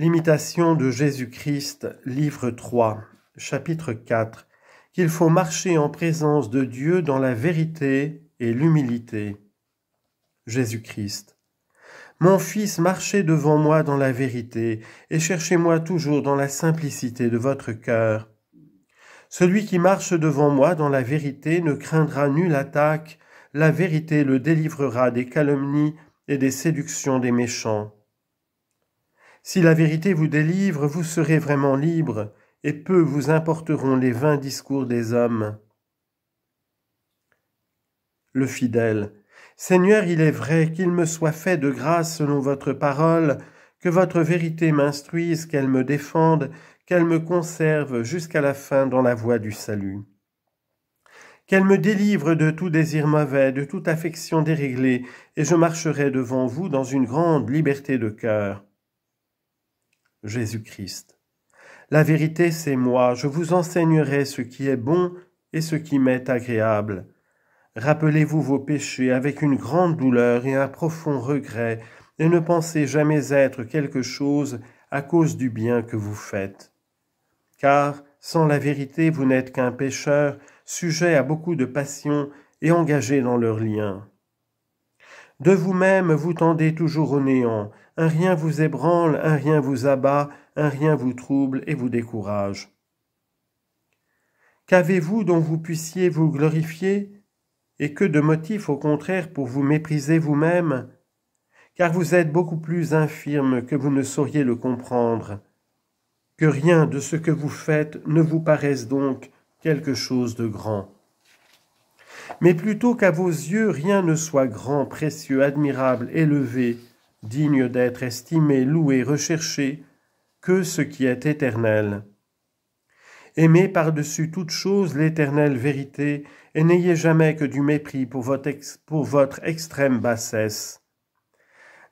L'imitation de Jésus-Christ, livre 3, chapitre 4, qu'il faut marcher en présence de Dieu dans la vérité et l'humilité. Jésus-Christ. Mon Fils, marchez devant moi dans la vérité, et cherchez-moi toujours dans la simplicité de votre cœur. Celui qui marche devant moi dans la vérité ne craindra nulle attaque, la vérité le délivrera des calomnies et des séductions des méchants. Si la vérité vous délivre, vous serez vraiment libre, et peu vous importeront les vains discours des hommes. Le fidèle. Seigneur, il est vrai qu'il me soit fait de grâce selon votre parole, que votre vérité m'instruise, qu'elle me défende, qu'elle me conserve jusqu'à la fin dans la voie du salut. Qu'elle me délivre de tout désir mauvais, de toute affection déréglée, et je marcherai devant vous dans une grande liberté de cœur. Jésus-Christ. La vérité, c'est moi, je vous enseignerai ce qui est bon et ce qui m'est agréable. Rappelez-vous vos péchés avec une grande douleur et un profond regret, et ne pensez jamais être quelque chose à cause du bien que vous faites. Car, sans la vérité, vous n'êtes qu'un pécheur, sujet à beaucoup de passions et engagé dans leurs liens. De vous-même vous tendez toujours au néant, un rien vous ébranle, un rien vous abat, un rien vous trouble et vous décourage. Qu'avez-vous dont vous puissiez vous glorifier Et que de motifs au contraire pour vous mépriser vous-même Car vous êtes beaucoup plus infirme que vous ne sauriez le comprendre. Que rien de ce que vous faites ne vous paraisse donc quelque chose de grand mais plutôt qu'à vos yeux rien ne soit grand, précieux, admirable, élevé, digne d'être estimé, loué, recherché, que ce qui est éternel. Aimez par-dessus toute chose l'éternelle vérité, et n'ayez jamais que du mépris pour votre, pour votre extrême bassesse.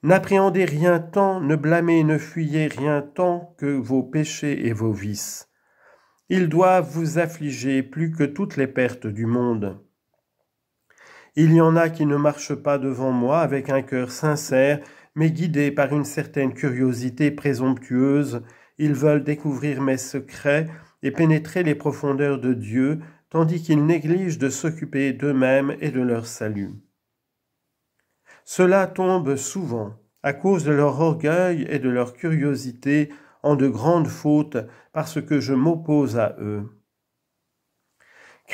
N'appréhendez rien tant, ne blâmez, ne fuyez rien tant que vos péchés et vos vices. Ils doivent vous affliger plus que toutes les pertes du monde. Il y en a qui ne marchent pas devant moi avec un cœur sincère, mais guidés par une certaine curiosité présomptueuse. Ils veulent découvrir mes secrets et pénétrer les profondeurs de Dieu, tandis qu'ils négligent de s'occuper d'eux-mêmes et de leur salut. Cela tombe souvent, à cause de leur orgueil et de leur curiosité, en de grandes fautes, parce que je m'oppose à eux.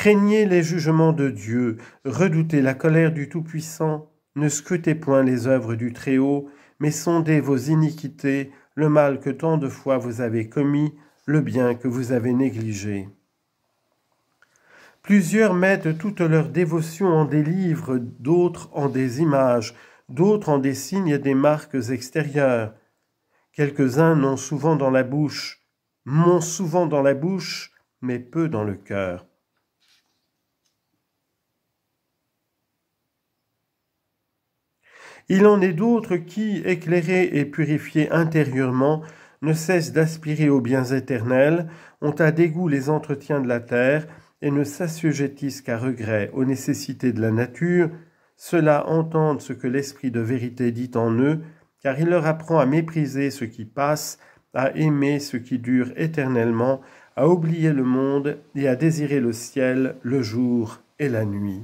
Craignez les jugements de Dieu, redoutez la colère du Tout-Puissant, ne scrutez point les œuvres du Très-Haut, mais sondez vos iniquités, le mal que tant de fois vous avez commis, le bien que vous avez négligé. Plusieurs mettent toute leur dévotion en des livres, d'autres en des images, d'autres en des signes et des marques extérieures. Quelques-uns n'ont souvent dans la bouche, m'ont souvent dans la bouche, mais peu dans le cœur. Il en est d'autres qui, éclairés et purifiés intérieurement, ne cessent d'aspirer aux biens éternels, ont à dégoût les entretiens de la terre, et ne s'assujettissent qu'à regret aux nécessités de la nature, ceux-là entendent ce que l'Esprit de vérité dit en eux, car il leur apprend à mépriser ce qui passe, à aimer ce qui dure éternellement, à oublier le monde et à désirer le ciel, le jour et la nuit.